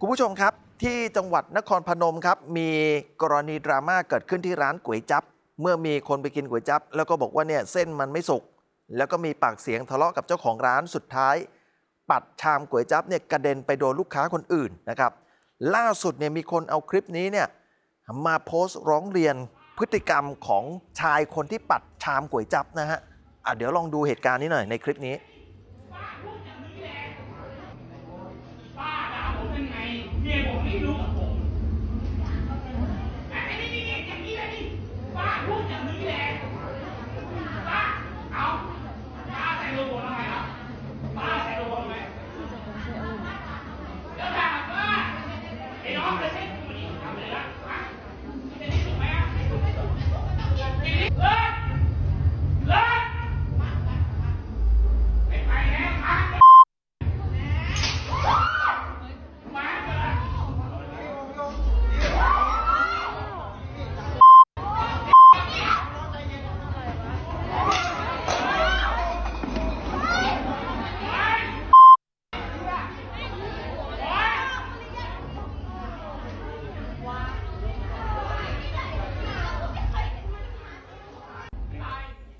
คุณผู้ชมครับที่จังหวัดนครพนมครับมีกรณีดราม่าเกิดขึ้นที่ร้านก๋วยจั๊บเมื่อมีคนไปกินก๋วยจั๊บแล้วก็บอกว่าเนี่ยเส้นมันไม่สุกแล้วก็มีปากเสียงทะเลาะกับเจ้าของร้านสุดท้าย ปัดชามก๋วยจั๊บเนี่ยกระเด็นไปโดนลูกค้าคนอื่นนะครับล่าสุดเนี่ยมีคนเอาคลิปนี้เนี่ยมาโพสต์ร้องเรียนพฤติกรรมของชายคนที่ปัดชามก๋วยจั๊บนะฮะะเดี๋ยวลองดูเหตุการณ์นี้หน่อยในคลิปนี้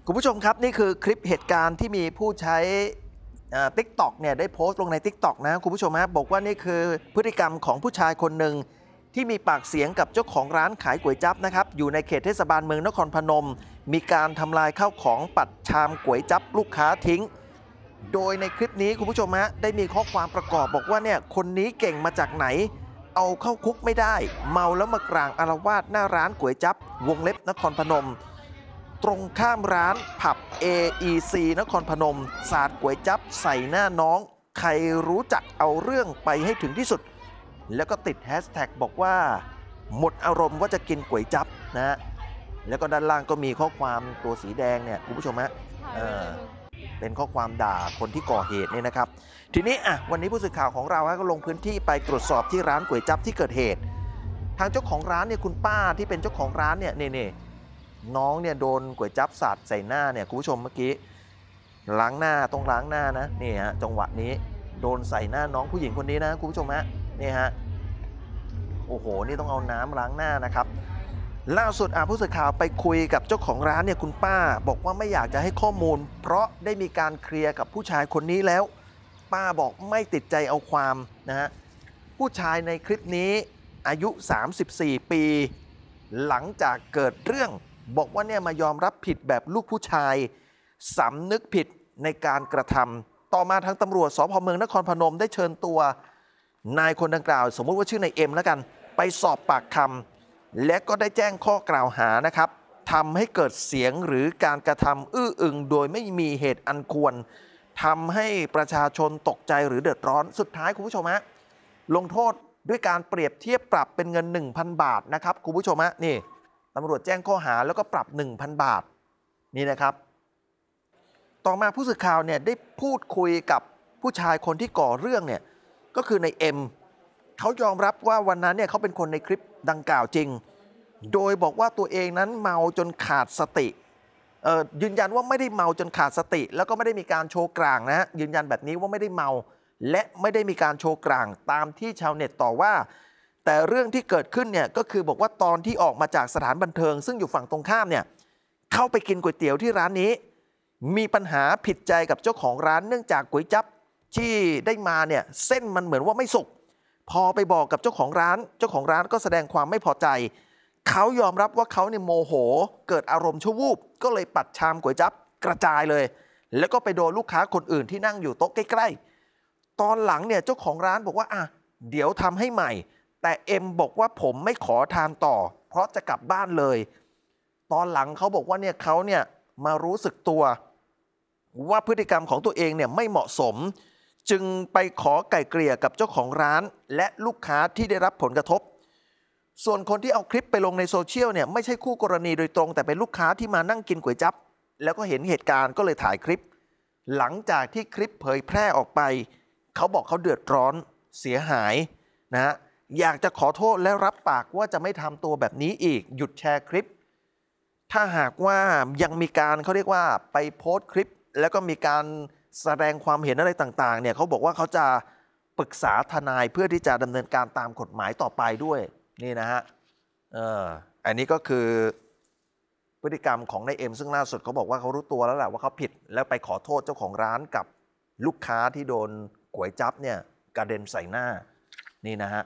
คุณผู้ชมครับ นี่คือคลิปเหตุการณ์ที่มีผู้ใช้ติ๊กต็อกเนี่ยได้โพสต์ลงในติต็อกนะคุณผู้ชมฮะบอกว่า นี่คือพฤติกรรมของผู้ชายคนหนึ่ง ที่มีปากเสียงกับเจ้าของร้านขายก๋วยจั๊บนะครับ อยู่ในเขตเทศบาลเมืองนครพนม มีการทำลายข้าวของปัดชามก๋วยจั๊บลูกค้าทิ้ง โดยในคลิปนี้ คุณผู้ชมฮะได้มีข้อความประกอบบอกว่าเนี่ยคนนี้เก่งมาจากไหน เอาเข้าคุกไม่ได้ เมาแล้วมากลางอารวาสหน้าร้านก๋วยจั๊บวงเล็บนครพนมตรงข้ามร้านผับ AEC นครพนม สาดก๋วยจับใส่หน้าน้อง ใครรู้จักเอาเรื่องไปให้ถึงที่สุด แล้วก็ติดแฮชแท็กบอกว่า หมดอารมณ์ว่าจะกินก๋วยจับนะฮะแล้วก็ด้านล่างก็มีข้อความตัวสีแดงเนี่ยคุณผู้ชมฮะเออเป็นข้อความด่าคนที่ก่อเหตุเนี่ยนะครับ ทีนี้อ่ะวันนี้ผู้สื่อข่าวของเราฮะก็ลงพื้นที่ไปตรวจสอบที่ร้านก๋วยจับที่เกิดเหตุ ทางเจ้าของร้านเนี่ยคุณป้าที่เป็นเจ้าของร้านเนี่ยเนี่ยน้องเนี่ยโดนก๋วยจับสาดใส่หน้าเนี่ยคุณผู้ชมเมื่อกี้ล้างหน้าต้องล้างหน้านะนี่ฮะจังหวะนี้โดนใส่หน้าน้องผู้หญิงคนนี้นะคุณผู้ชมฮะนี่ฮะโอ้โหนี่ต้องเอาน้ำล้างหน้านะครับล่าสุดอาผู้สื่อข่าวไปคุยกับเจ้าของร้านเนี่ยคุณป้าบอกว่าไม่อยากจะให้ข้อมูล เพราะได้มีการเคลียร์กับผู้ชายคนนี้แล้ว ป้าบอกไม่ติดใจเอาความนะฮะผู้ชายในคลิปนี้อายุ 34 ปี หลังจากเกิดเรื่องบอกว่าเนี่ย มายอมรับผิดแบบลูกผู้ชายสำนึกผิดในการกระทำต่อมาทางตำรวจสพเมืองนครพนมได้เชิญตัวนายคนดังกล่าว สมมุติว่าชื่อนายเอ็มแล้วกัน ไปสอบปากคำและก็ได้แจ้งข้อกล่าวหานะครับทำให้เกิดเสียงหรือการกระทำอื้ออึง โดยไม่มีเหตุอันควรทำให้ประชาชนตกใจหรือเดือดร้อนสุดท้ายคุณผู้ชมฮะลงโทษด้วยการเปรียบเทียบปรับเป็นเงิน 1,000 บาทนะครับคุณผู้ชมฮะนี่ตำรวจแจ้งข้อหาแล้วก็ปรับ 1,000 บาทนี่นะครับ ต่อมาผู้สื่อข่าวเนี่ยได้พูดคุยกับผู้ชายคนที่ก่อเรื่องเนี่ยก็คือในเอ็มเขายอมรับว่าวันนั้นเนี่ยเขาเป็นคนในคลิปดังกล่าวจริง โดยบอกว่าตัวเองนั้นเมาจนขาดสติยืนยันว่าไม่ได้เมาจนขาดสติ แล้วก็ไม่ได้มีการโชว์กลางนะยืนยันแบบนี้ว่าไม่ได้เมาและไม่ได้มีการโชว์กลางตามที่ชาวเน็ตต่อว่าแต่เรื่องที่เกิดขึ้นเนี่ย ก็คือบอกว่าตอนที่ออกมาจากสถานบันเทิงซึ่งอยู่ฝั่งตรงข้ามเนี่ย เข้าไปกินก๋วยเตี๋ยวที่ร้านนี้ มีปัญหาผิดใจกับเจ้าของร้านเนื่องจากก๋วยจั๊บที่ได้มาเนี่ย เส้นมันเหมือนว่าไม่สุก พอไปบอกกับเจ้าของร้าน เจ้าของร้านก็แสดงความไม่พอใจเขายอมรับว่าเขาเนี่ยโมโห เกิดอารมณ์ชั่ววูบ ก็เลยปัดชามก๋วยจั๊บกระจายเลย แล้วก็ไปโดนลูกค้าคนอื่นที่นั่งอยู่โต๊ะใกล้ๆตอนหลังเนี่ยเจ้าของร้านบอกว่าอ่ะเดี๋ยวทำให้ใหม่แต่เอ็มบอกว่าผมไม่ขอทานต่อ เพราะจะกลับบ้านเลย ตอนหลังเขาบอกว่าเนี่ยเขาเนี่ยมารู้สึกตัว ว่าพฤติกรรมของตัวเองเนี่ยไม่เหมาะสม จึงไปขอไก่เกลี่ยกับเจ้าของร้าน และลูกค้าที่ได้รับผลกระทบ ส่วนคนที่เอาคลิปไปลงในโซเชียลเนี่ยไม่ใช่คู่กรณีโดยตรง แต่เป็นลูกค้าที่มานั่งกินก๋วยจั๊บแล้วก็เห็นเหตุการณ์ก็เลยถ่ายคลิป หลังจากที่คลิปเผยแพร่ออกไปเขาบอกเขาเดือดร้อนเสียหายนะฮะอยากจะขอโทษและรับปากว่าจะไม่ทำตัวแบบนี้อีกหยุดแชร์คลิป ถ้าหากว่ายังมีการเขาเรียกว่าไปโพสต์คลิป แล้วก็มีการแสดงความเห็นอะไรต่าง ๆเนี่ยเขาบอกว่าเขาจะปรึกษาทนายเพื่อที่จะดำเนินการตามกฎหมายต่อไปด้วย นี่นะฮะเอออันนี้ก็คือ พฤติกรรมของนายเอ็มซึ่งล่าสุดเขาบอกว่าเขารู้ตัวแล้วแหละว่าเขาผิดแล้วไปขอโทษเจ้าของร้านกับลูกค้าที่โดนก๋วยจับเนี่ยกระเด็นใส่หน้านี่นะฮะ